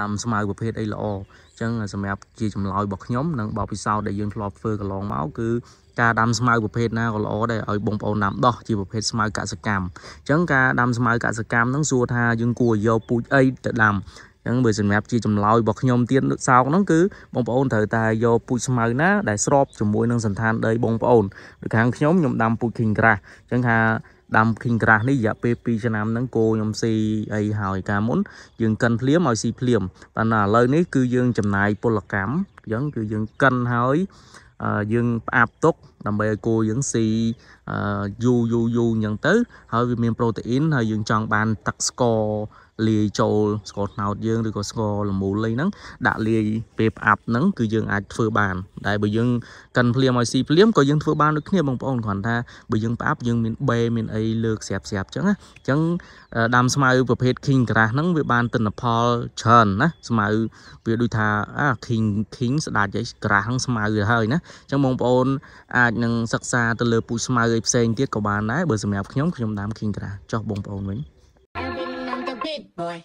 ដាំស្មៅប្រភេទអីល្អអញ្ចឹងសម្រាប់ជាចម្លើយរបស់ខ្ញុំនិងបបពិសោធន៍ដែលយើងធ្លាប់ធ្វើកន្លងមកគឺការដាំស្មៅប្រភេទណាក៏ល្អដែរឲ្យបងប្អូនដាំដោះជាប្រភេទស្មៅកសកម្មអញ្ចឹងការដាំស្មៅកសកម្មហ្នឹងសួរថាយើងគួរយកពូជអីទៅដាំអញ្ចឹងបើសម្រាប់ជាចម្លើយរបស់ខ្ញុំទៀតសោកហ្នឹងគឺបងប្អូនត្រូវតែយកពូជស្មៅណាដែលស្របជាមួយនឹងសន្តានដីបងប្អូនដូចខាងខ្ញុំខ្ញុំដាំពូជ King Grass អញ្ចឹងថាដាំឃីងក្រាស់នេះរយៈពេល2ឆ្នាំហ្នឹងគោខ្ញុំស៊ីអីហើយកាលមុនយើងកិនភ្លាមឲ្យស៊ីភ្លាមប៉ុន្តែឥឡូវនេះគឺយើងចំណាយពលកម្មអញ្ចឹងគឺយើងកិនហើយយើងផ្អាប់ទុកដើម្បីឲ្យគោយើងស៊ីយូរយូរយូរអញ្ចឹងទៅហើយវាមានប្រូតេអ៊ីនហើយយើងចង់បានទឹកស្ករលាយចូលស្ករត្នោតយើងឬក៏ស្ករល្មូលអីហ្នឹងដាក់លាយពេលផ្អាប់ហ្នឹងគឺយើងអាចធ្វើបានតែបើយើងកិនភ្លាមឲ្យស៊ីភ្លាមក៏យើងធ្វើបានដូចគ្នាបងប្អូនគ្រាន់ថាបើយើងផ្អាប់យើងមានបេមានអីលើកស្រាប់ស្រាប់អញ្ចឹងណាអញ្ចឹងដាំស្មៅប្រភេទ King Grass ហ្នឹងវាបានទិន្នផលច្រើនណាស្មៅវាដូចថាអា King King ស្ដាច់អី Grass ហ្នឹងស្មៅទៅហើយណាអញ្ចឹងបងប្អូនអាចនឹងសិក្សាទៅលើពូជស្មៅអីផ្សេងទៀតក៏បានដែរបើសម្រាប់ខ្ញុំខ្ញុំដាំ King Grass ចុះបងប្អូនវិញ big boy.